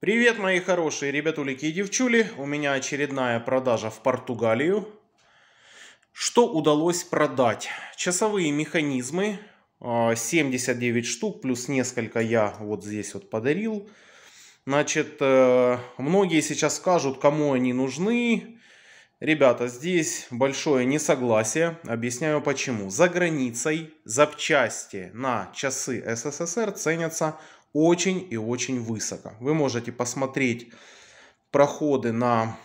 Привет, мои хорошие ребятулики и девчули. У меня очередная продажа в Португалию. Что удалось продать? Часовые механизмы, 79 а, штук, плюс несколько я вот здесь вот подарил. Значит, э, многие сейчас скажут, кому они нужны. Ребята, здесь большое несогласие. Объясняю почему. За границей запчасти на часы СССР ценятся очень и очень высоко. Вы можете посмотреть проходы на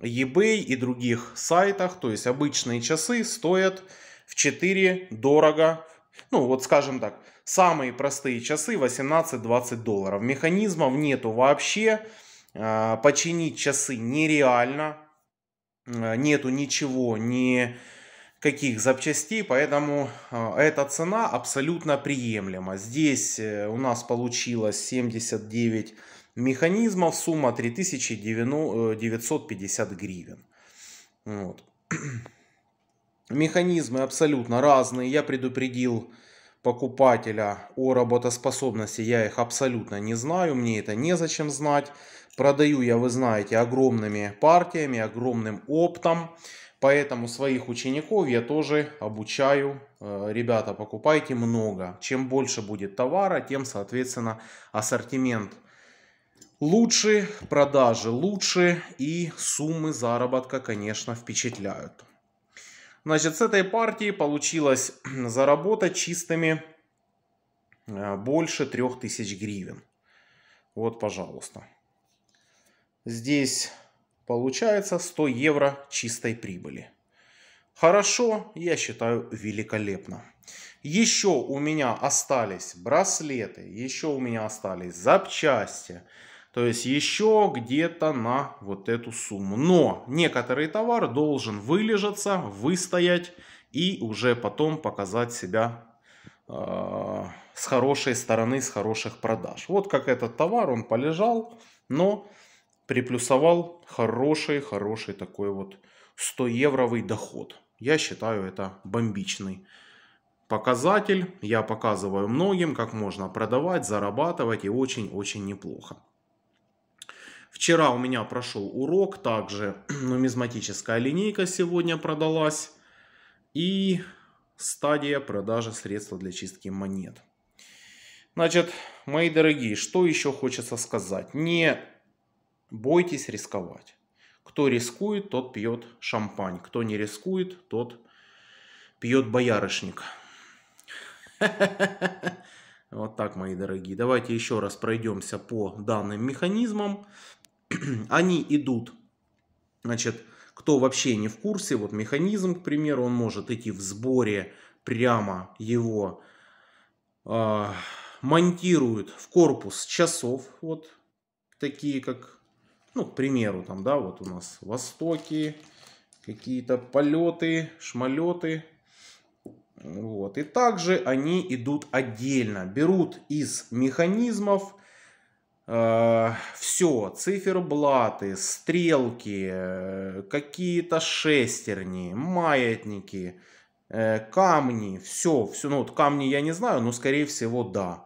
eBay и других сайтах, то есть обычные часы стоят в 4 дорого, ну вот скажем так, самые простые часы 18-20 долларов. Механизмов нету вообще, а, починить часы нереально, нету ничего, ни... Не каких запчастей, поэтому э, эта цена абсолютно приемлема. Здесь э, у нас получилось 79 механизмов, сумма 3950 э, гривен. Вот. Механизмы абсолютно разные. Я предупредил покупателя о работоспособности. Я их абсолютно не знаю. Мне это незачем знать. Продаю я, вы знаете, огромными партиями, огромным оптом. Поэтому своих учеников я тоже обучаю. Э, ребята, покупайте много. Чем больше будет товара, тем, соответственно, ассортимент лучше, продажи лучше и суммы заработка, конечно, впечатляют. Значит, с этой партии получилось заработать чистыми э, больше 3000 гривен. Вот, пожалуйста. Здесь Получается 100 евро чистой прибыли. Хорошо, я считаю великолепно. Еще у меня остались браслеты, еще у меня остались запчасти. То есть еще где-то на вот эту сумму. Но некоторый товар должен вылежаться, выстоять и уже потом показать себя э, с хорошей стороны, с хороших продаж. Вот как этот товар, он полежал, но приплюсовал хороший-хороший такой вот 100-евровый доход. Я считаю это бомбичный показатель. Я показываю многим, как можно продавать, зарабатывать и очень-очень неплохо. Вчера у меня прошел урок, также нумизматическая линейка сегодня продалась и стадия продажи средства для чистки монет. Значит, мои дорогие, что еще хочется сказать? Не Бойтесь рисковать. Кто рискует, тот пьет шампань. Кто не рискует, тот пьет боярышник. Вот так, мои дорогие. Давайте еще раз пройдемся по данным механизмам. Они идут, значит, кто вообще не в курсе, вот механизм, к примеру, он может идти в сборе, прямо его э, монтируют в корпус часов, вот такие как ну, к примеру, там, да, вот у нас востоки, какие-то полеты, шмалеты. Вот. И также они идут отдельно, берут из механизмов э, все, циферблаты, стрелки, э, какие-то шестерни, маятники, э, камни, все, все, ну вот камни я не знаю, но скорее всего да.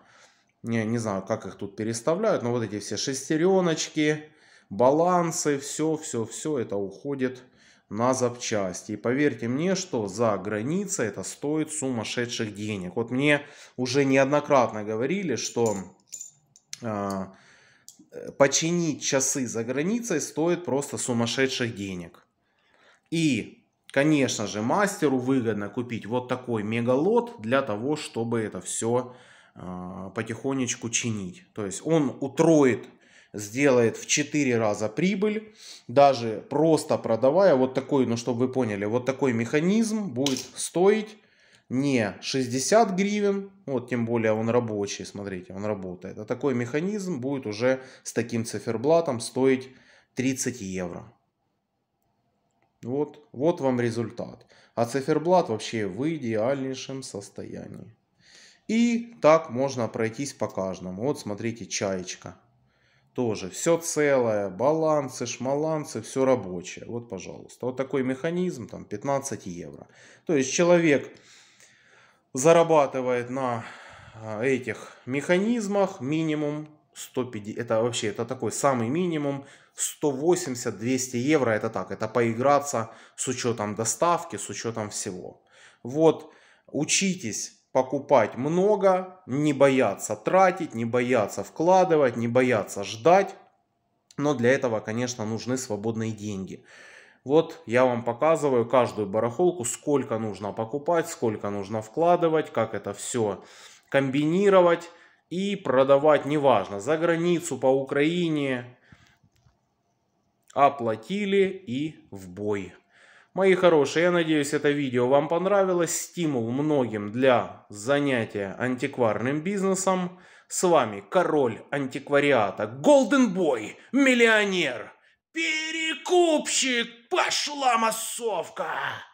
Не, не знаю, как их тут переставляют, но вот эти все шестереночки, балансы, все, все, все это уходит на запчасти. И поверьте мне, что за границей это стоит сумасшедших денег. Вот мне уже неоднократно говорили, что э, починить часы за границей стоит просто сумасшедших денег. И, конечно же, мастеру выгодно купить вот такой мегалот для того, чтобы это все а, потихонечку чинить. То есть он утроит сделает в 4 раза прибыль, даже просто продавая вот такой, ну чтобы вы поняли, вот такой механизм будет стоить не 60 гривен, вот тем более он рабочий, смотрите, он работает, а такой механизм будет уже с таким циферблатом стоить 30 евро. Вот, вот вам результат. А циферблат вообще в идеальнейшем состоянии. И так можно пройтись по каждому. Вот смотрите, чаечка тоже все целое, балансы, шмалансы, все рабочее. Вот, пожалуйста, вот такой механизм, там 15 евро. То есть человек зарабатывает на а, этих механизмах минимум 150, это вообще это такой самый минимум 180-200 евро, это так, это поиграться с учетом доставки, с учетом всего. Вот, учитесь покупать много, не бояться тратить, не бояться вкладывать, не бояться ждать. Но для этого, конечно, нужны свободные деньги. Вот я вам показываю каждую барахолку, сколько нужно покупать, сколько нужно вкладывать, как это все комбинировать и продавать, неважно, за границу, по Украине. Оплатили и в бой. Мои хорошие, я надеюсь, это видео вам понравилось. Стимул многим для занятия антикварным бизнесом. С вами король антиквариата, Голден Бой, миллионер, перекупщик, пошла массовка!